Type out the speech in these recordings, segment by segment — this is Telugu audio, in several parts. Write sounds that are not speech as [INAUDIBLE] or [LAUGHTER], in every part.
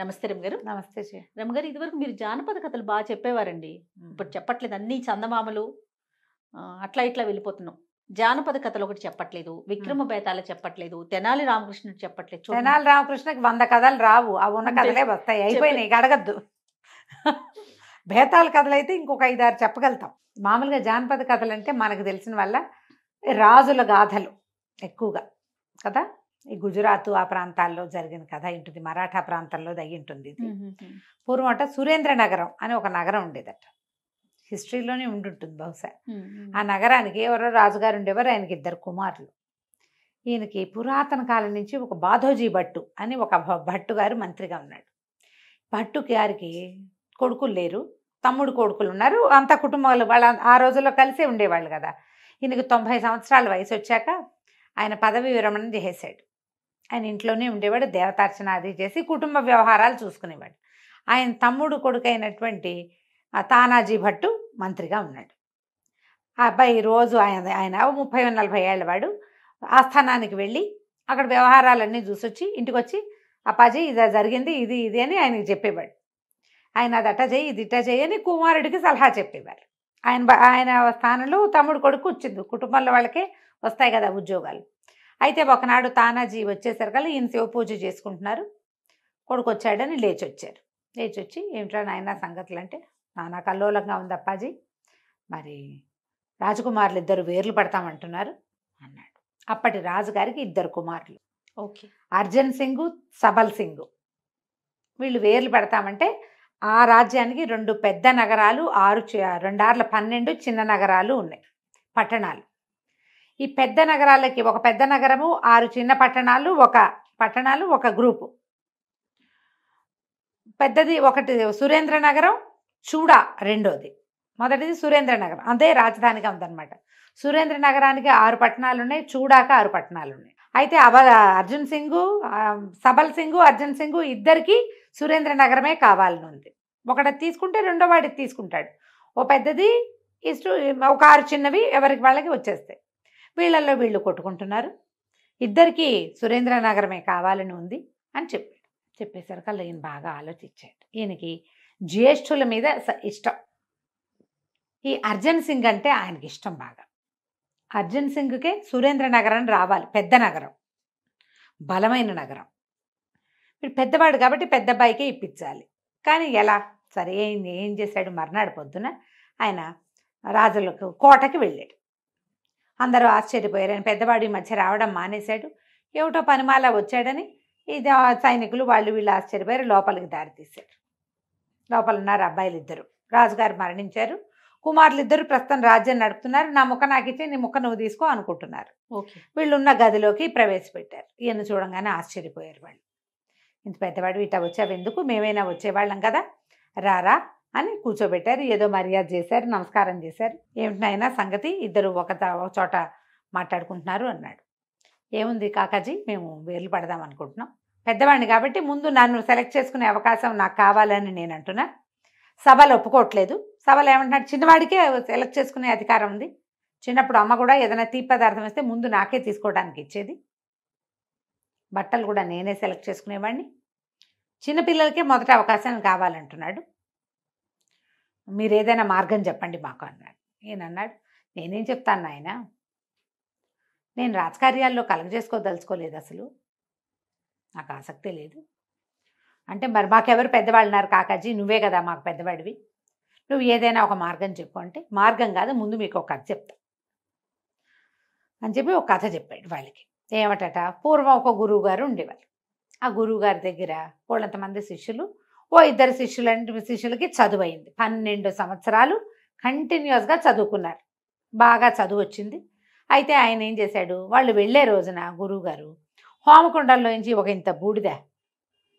నమస్తే గారు నమస్తే రమ్గారు ఇదివరకు మీరు జానపద కథలు బాగా చెప్పేవారండి ఇప్పుడు చెప్పట్లేదు అన్ని చందమామలు అట్లా ఇట్లా వెళ్ళిపోతున్నాం జానపద కథలు ఒకటి చెప్పట్లేదు విక్రమ బేతాలు చెప్పట్లేదు తెనాలి రామకృష్ణుడు చెప్పట్లేదు తెనాలి రామకృష్ణకి వంద కథలు రావు ఆ ఉన్న కథలే వస్తాయి అయిపోయినాయి అడగద్దు [LAUGHS] బేతాల కథలు అయితే ఇంకొక ఐదారు చెప్పగలుగుతాం మామూలుగా జానపద కథలు అంటే మనకు తెలిసిన వల్ల రాజుల గాథలు ఎక్కువగా కదా ఈ గుజరాత్ ఆ ప్రాంతాల్లో జరిగిన కథ ఇంటుంది మరాఠా ప్రాంతంలో ఉంటుంది ఇది పూర్వమట సురేంద్ర నగరం అని ఒక నగరం ఉండేదట హిస్టరీలోనే ఉండుంటుంది బహుశా ఆ నగరానికి ఎవరో రాజుగారు ఉండేవారు ఆయనకి ఇద్దరు కుమారులు ఈయనకి పురాతన కాలం నుంచి ఒక బాధోజీ భట్టు అని ఒక భట్టు గారు మంత్రిగా ఉన్నాడు భట్టు గారికి కొడుకులు లేరు తమ్ముడు కొడుకులు ఉన్నారు అంత కుటుంబాలు వాళ్ళ ఆ రోజుల్లో కలిసే ఉండేవాళ్ళు కదా ఈయనకి తొంభై సంవత్సరాల వయసు వచ్చాక ఆయన పదవి విరమణ చేశాడు ఆయన ఇంట్లోనే ఉండేవాడు దేవతార్చన అది చేసి కుటుంబ వ్యవహారాలు చూసుకునేవాడు ఆయన తమ్ముడు కొడుకైనటువంటి తానాజీ భట్టు మంత్రిగా ఉన్నాడు ఆ అబ్బాయి రోజు ఆయన ఆయన ముప్పై నలభై ఏళ్ళ వాడు ఆస్థానానికి వెళ్ళి అక్కడ వ్యవహారాలన్నీ చూసొచ్చి ఇంటికి వచ్చి అప్పాజీ ఇది జరిగింది ఇది ఇది అని ఆయనకి చెప్పేవాడు ఆయన అది అట్ట చేయి ఇది ఇట్టా చేయి అని కుమారుడికి సలహా చెప్పేవారు ఆయన ఆయన స్థానంలో తమ్ముడు కొడుకు వచ్చింది కుటుంబంలో వాళ్ళకే వస్తాయి కదా ఉద్యోగాలు అయితే ఒకనాడు తానాజీ వచ్చేసరికల్లా ఈయన శివ పూజ చేసుకుంటున్నారు కొడుకు వచ్చాడని లేచి వచ్చారు లేచి వచ్చి ఏమిట్రా నాయన సంగతులు అంటే నానా కల్లోలంగా ఉంది అప్పాజీ మరి రాజకుమారులు ఇద్దరు వేర్లు పడతామంటున్నారు అన్నాడు అప్పటి రాజుగారికి ఇద్దరు కుమారులు ఓకే అర్జన్ సింగ్ సబల్ సింగ్ వీళ్ళు వేర్లు పెడతామంటే ఆ రాజ్యానికి రెండు పెద్ద నగరాలు ఆరు రెండార్ల పన్నెండు చిన్న నగరాలు ఉన్నాయి పట్టణాలు ఈ పెద్ద నగరాలకి ఒక పెద్ద నగరము ఆరు చిన్న పట్టణాలు ఒక పట్టణాలు ఒక గ్రూపు పెద్దది ఒకటి సురేంద్ర నగరం చూడా రెండోది మొదటిది సురేంద్ర నగరం అదే రాజధానిగా ఉందన్నమాట సురేంద్ర నగరానికి ఆరు పట్టణాలు ఉన్నాయి చూడాక ఆరు పట్టణాలు ఉన్నాయి అయితే అవ అర్జున్ సింగ్ సబల్ సింగ్ అర్జున్ సింగ్ ఇద్దరికీ సురేంద్ర నగరమే కావాలని ఉంది ఒకటి తీసుకుంటే రెండో వాడికి తీసుకుంటాడు ఓ పెద్దది ఇష్ట ఒక ఆరు చిన్నవి ఎవరికి వాళ్ళకి వచ్చేస్తాయి వీళ్ళల్లో వీళ్ళు కొట్టుకుంటున్నారు ఇద్దరికీ సురేంద్రనగరమే కావాలని ఉంది అని చెప్పాడు చెప్పేసరికి అలా ఈయన బాగా ఆలోచించాడు ఈయనకి జ్యేష్ఠుల మీద ఇష్టం ఈ అర్జన్ సింగ్ అంటే ఆయనకి ఇష్టం బాగా అర్జున్ సింగ్కే సురేంద్రనగరం రావాలి పెద్ద నగరం బలమైన నగరం వీడు పెద్దవాడు కాబట్టి పెద్ద అబ్బాయికే ఇప్పించాలి కానీ ఎలా సరే ఏం చేశాడు మర్నాడు పొద్దున ఆయన రాజులకు కోటకి వెళ్ళాడు అందరూ ఆశ్చర్యపోయారని అని పెద్దవాడి మధ్య రావడం మానేశాడు ఏమిటో పనిమాల వచ్చాడని ఇది సైనికులు వాళ్ళు వీళ్ళు ఆశ్చర్యపోయారు లోపలికి దారితీశారు లోపల ఉన్నారు అబ్బాయిలు ఇద్దరు రాజుగారు మరణించారు కుమారులు ఇద్దరు ప్రస్తుతం రాజ్యం నడుపుతున్నారు నా ముఖ నాకు ఇచ్చి నీ ముఖ నువ్వు తీసుకో అనుకుంటున్నారు వీళ్ళున్న గదిలోకి ప్రవేశపెట్టారు ఈయన చూడంగానే ఆశ్చర్యపోయారు వాళ్ళు ఇంత పెద్దవాడు ఇట వచ్చావెందుకు మేమైనా వచ్చేవాళ్ళం కదా రారా అని కూర్చోబెట్టారు ఏదో మర్యాద చేశారు నమస్కారం చేశారు ఏమిటినైనా సంగతి ఇద్దరు ఒక చోట మాట్లాడుకుంటున్నారు అన్నాడు ఏముంది కాకాజీ మేము వేర్లు పడదాం అనుకుంటున్నాం పెద్దవాడిని కాబట్టి ముందు నన్ను సెలెక్ట్ చేసుకునే అవకాశం నాకు కావాలని నేను అంటున్నా సభలు ఒప్పుకోవట్లేదు సభలు ఏమంటున్నాడు చిన్నవాడికే సెలెక్ట్ చేసుకునే అధికారం ఉంది చిన్నప్పుడు అమ్మ కూడా ఏదైనా తీ పదార్థం ఇస్తే ముందు నాకే తీసుకోవడానికి ఇచ్చేది బట్టలు కూడా నేనే సెలెక్ట్ చేసుకునేవాడిని చిన్నపిల్లలకే మొదట అవకాశం కావాలంటున్నాడు మీరు ఏదైనా మార్గం చెప్పండి మాకు అన్నాడు నేనన్నాడు నేనేం చెప్తాను నాయన నేను రాజకార్యాల్లో కలగజేసుకోదలుచుకోలేదు అసలు నాకు ఆసక్తి లేదు అంటే మరి మాకెవరు పెద్దవాళ్ళు ఉన్నారు కాకాజీ నువ్వే కదా మాకు పెద్దవాడివి నువ్వు ఏదైనా ఒక మార్గం చెప్పు అంటే మార్గం కాదు ముందు మీకు ఒక కథ చెప్తా అని చెప్పి ఒక కథ చెప్పాడు వాళ్ళకి ఏమటట పూర్వం ఒక గురువుగారు ఉండేవాళ్ళు ఆ గురువుగారి దగ్గర వాళ్ళంతమంది శిష్యులు ఓ ఇద్దరు శిష్యులంటే శిష్యులకి చదువు అయింది పన్నెండు సంవత్సరాలు కంటిన్యూస్గా చదువుకున్నారు బాగా చదువు వచ్చింది అయితే ఆయన ఏం చేశాడు వాళ్ళు వెళ్ళే రోజున గురువుగారు నుంచి ఒక ఇంత బూడిద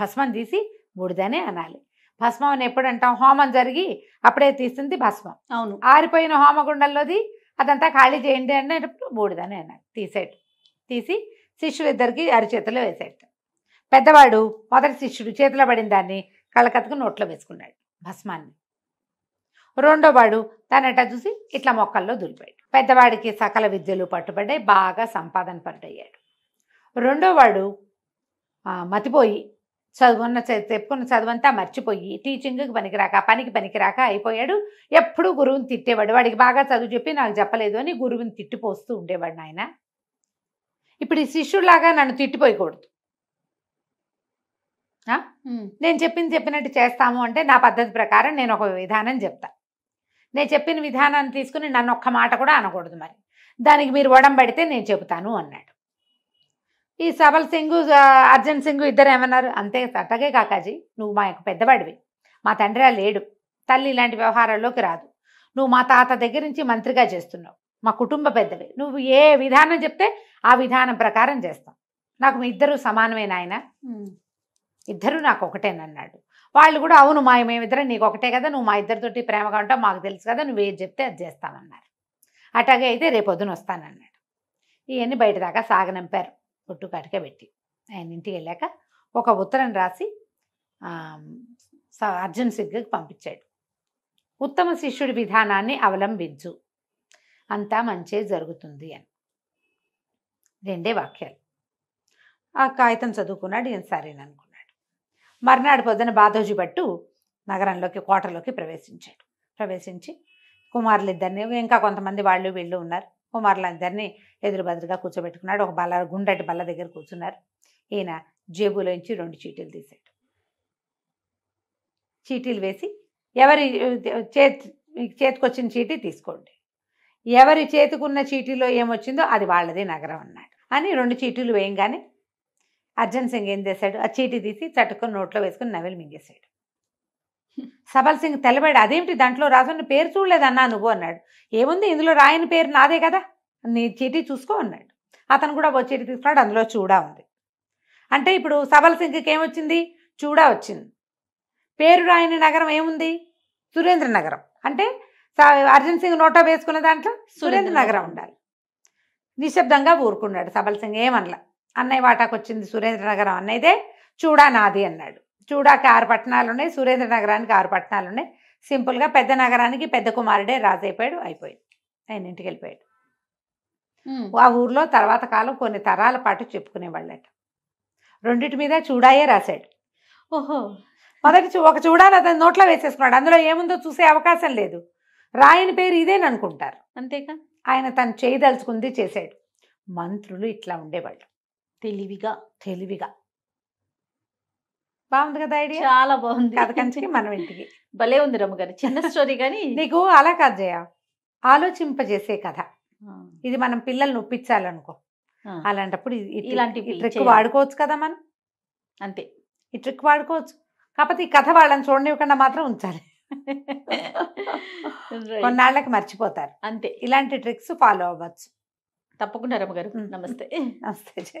భస్మం తీసి బూడిదనే అనాలి భస్మం అని ఎప్పుడు అంటాం హోమం జరిగి అప్పుడే తీస్తుంది భస్మం అవును ఆరిపోయిన హోమగుండల్లోది అదంతా ఖాళీ చేయండి అనేటప్పుడు బూడిదని అన్నాడు తీసేయటం తీసి శిష్యులిద్దరికి అరిచేతలు వేసేయటం పెద్దవాడు మొదటి శిష్యుడు చేతిలో పడిన దాన్ని కళ్ళకత్తుకు నోట్లో వేసుకున్నాడు భస్మాన్ని రెండోవాడు తనట చూసి ఇట్లా మొక్కల్లో దులిపాడు పెద్దవాడికి సకల విద్యలు పట్టుబడ్డాయి బాగా సంపాదన పడ్డయ్యాడు రెండోవాడు మతిపోయి చదువున్న చెప్పుకున్న చదువంతా మర్చిపోయి టీచింగ్కి పనికిరాక పనికి పనికిరాక అయిపోయాడు ఎప్పుడు గురువుని తిట్టేవాడు వాడికి బాగా చదువు చెప్పి నాకు చెప్పలేదు అని గురువుని తిట్టిపోస్తూ ఉండేవాడు నాయన ఇప్పుడు ఈ శిష్యుడిలాగా నన్ను తిట్టిపోయకూడదు నేను చెప్పింది చెప్పినట్టు చేస్తాము అంటే నా పద్ధతి ప్రకారం నేను ఒక విధానం చెప్తా నేను చెప్పిన విధానాన్ని తీసుకుని నన్ను ఒక్క మాట కూడా అనకూడదు మరి దానికి మీరు పడితే నేను చెబుతాను అన్నాడు ఈ సబల్ సింగ్ అర్జున్ సింగ్ ఇద్దరు ఏమన్నారు అంతే అంతగే కాకాజీ నువ్వు మా యొక్క పెద్దవాడివి మా తండ్రి లేడు తల్లి ఇలాంటి వ్యవహారాల్లోకి రాదు నువ్వు మా తాత దగ్గర నుంచి మంత్రిగా చేస్తున్నావు మా కుటుంబ పెద్దవి నువ్వు ఏ విధానం చెప్తే ఆ విధానం ప్రకారం చేస్తాం నాకు మీ ఇద్దరు సమానమైన ఆయన ఇద్దరు నాకు ఒకటేనన్నాడు వాళ్ళు కూడా అవును మా మేమిద్దరం నీకు ఒకటే కదా నువ్వు మా ఇద్దరితోటి ప్రేమగా ఉంటావు మాకు తెలుసు కదా నువ్వు ఏది చెప్తే అది చేస్తామన్నారు అట్లాగే అయితే రేపొద్దున వస్తానన్నాడు ఇవన్నీ బయట దాకా సాగనంపారు ఒట్టు కటిక పెట్టి ఆయన ఇంటికి వెళ్ళాక ఒక ఉత్తరం రాసి అర్జున్ సిగ్గుకి పంపించాడు ఉత్తమ శిష్యుడి విధానాన్ని అవలంబించు అంతా మంచి జరుగుతుంది అని రెండే వాక్యాలు ఆ కాగితం చదువుకున్నాడు ఈయన సరేననుకున్నాను మర్నాడు పొద్దున బాధోజీ పట్టు నగరంలోకి కోటలోకి ప్రవేశించాడు ప్రవేశించి కుమారులిద్దరిని ఇంకా కొంతమంది వాళ్ళు వీళ్ళు ఉన్నారు కుమారులందరినీ ఎదురుబెదురుగా కూర్చోబెట్టుకున్నాడు ఒక బల్ల గుండటి బల్ల దగ్గర కూర్చున్నారు ఈయన జేబులోంచి రెండు చీటీలు తీశాడు చీటీలు వేసి ఎవరి చేతి చేతికొచ్చిన చీటీ తీసుకోండి ఎవరి చేతికున్న చీటీలో ఏమొచ్చిందో అది వాళ్ళదే నగరం అన్నాడు అని రెండు చీటీలు వేయంగానే అర్జన్ సింగ్ ఏం చేశాడు ఆ చీటీ తీసి చట్టుకొని నోట్లో వేసుకుని నవీల్ మింగేశాడు సబల్ సింగ్ తెల్లబడి అదేమిటి దాంట్లో రాసున్న పేరు చూడలేదన్నా నువ్వు అన్నాడు ఏముంది ఇందులో రాయని పేరు నాదే కదా నీ చీటీ చూసుకో అన్నాడు అతను కూడా ఓ చీటి తీసుకున్నాడు అందులో చూడా ఉంది అంటే ఇప్పుడు సబల్ సింగ్కి ఏమొచ్చింది చూడా వచ్చింది పేరు రాయని నగరం ఏముంది సురేంద్ర నగరం అంటే అర్జన్ సింగ్ నోటా వేసుకున్న దాంట్లో సురేంద్ర నగరం ఉండాలి నిశ్శబ్దంగా ఊరుకున్నాడు సబల్ సింగ్ ఏమనలా అన్నయ్య వాటాకు వచ్చింది సురేంద్రనగరం అన్నయ్యదే చూడా నాది అన్నాడు చూడాకి ఆరు పట్టణాలు ఉన్నాయి సురేంద్రనగరానికి ఆరు పట్టణాలు ఉన్నాయి సింపుల్గా పెద్ద నగరానికి పెద్ద కుమారుడే రాజైపోయాడు అయిపోయింది ఆయన ఇంటికి వెళ్ళిపోయాడు ఆ ఊర్లో తర్వాత కాలం కొన్ని తరాల పాటు చెప్పుకునేవాళ్ళట రెండింటి మీద చూడాయే రాశాడు ఓహో మొదటి ఒక చూడాలి అతను నోట్లో వేసేసుకున్నాడు అందులో ఏముందో చూసే అవకాశం లేదు రాయని పేరు ఇదేననుకుంటారు అంతేకా ఆయన తను చేయదలుచుకుంది చేశాడు మంత్రులు ఇట్లా ఉండేవాళ్ళు తెలివిగా తెలివిగా బాగుంది కదా ఐడియా చాలా బాగుంది కథ కంచికి మనం ఇంటికి భలే ఉంది రమ్మగారు చిన్న స్టోరీ కానీ [LAUGHS] నీకు అలా కాదు జయ ఆలోచింపజేసే కథ ఇది మనం పిల్లల్ని ఒప్పించాలనుకో అలాంటప్పుడు ఇలాంటి ట్రిక్ వాడుకోవచ్చు కదా మనం అంతే ఈ ట్రిక్ వాడుకోవచ్చు కాకపోతే ఈ కథ వాళ్ళని చూడనివ్వకుండా మాత్రం ఉంచాలి [LAUGHS] కొన్నాళ్ళకి మర్చిపోతారు అంతే ఇలాంటి ట్రిక్స్ ఫాలో అవ్వచ్చు తప్పకుండా రమ్మ గారు నమస్తే నమస్తే